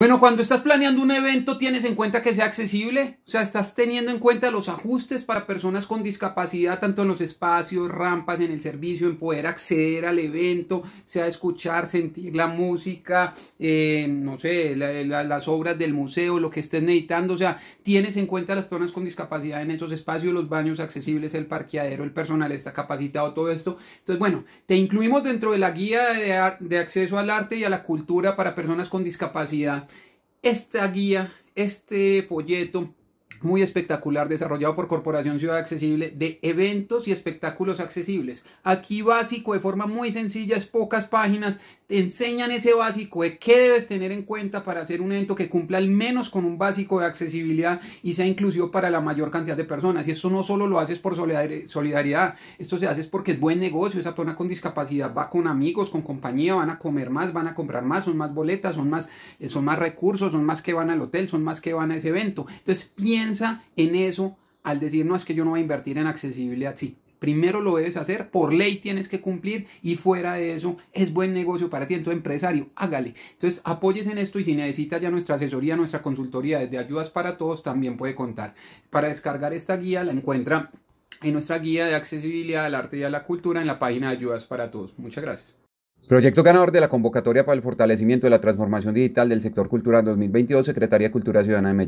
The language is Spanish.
Bueno, cuando estás planeando un evento, tienes en cuenta que sea accesible, o sea, estás teniendo en cuenta los ajustes para personas con discapacidad, tanto en los espacios, rampas, en el servicio, en poder acceder al evento, sea escuchar, sentir la música, eh, no sé, las obras del museo, lo que estés necesitando, o sea, tienes en cuenta las personas con discapacidad en esos espacios, los baños accesibles, el parqueadero, el personal está capacitado, todo esto. Entonces, bueno, te incluimos dentro de la guía de acceso al arte y a la cultura para personas con discapacidad esta guía, este folleto muy espectacular desarrollado por Corporación Ciudad Accesible de eventos y espectáculos accesibles. Aquí básico de forma muy sencilla, es pocas páginas, te enseñan ese básico de qué debes tener en cuenta para hacer un evento que cumpla al menos con un básico de accesibilidad y sea inclusivo para la mayor cantidad de personas. Y esto no solo lo haces por solidaridad, esto se hace porque es buen negocio, esa persona con discapacidad va con amigos, con compañía, van a comer más, van a comprar más, son más boletas, son más, eh, son más recursos, son más que van al hotel, son más que van a ese evento. Entonces piensa piensa en eso al decir, no, es que yo no voy a invertir en accesibilidad. Sí, primero lo debes hacer, por ley tienes que cumplir y fuera de eso es buen negocio para ti, entonces empresario, hágale. Entonces apoyes en esto y si necesitas ya nuestra asesoría, nuestra consultoría desde Ayudas para Todos también puede contar. Para descargar esta guía la encuentra en nuestra guía de accesibilidad al arte y a la cultura en la página de Ayudas para Todos. Muchas gracias. Proyecto ganador de la convocatoria para el fortalecimiento de la transformación digital del sector cultural 2022, Secretaría Cultura Ciudadana de Medellín.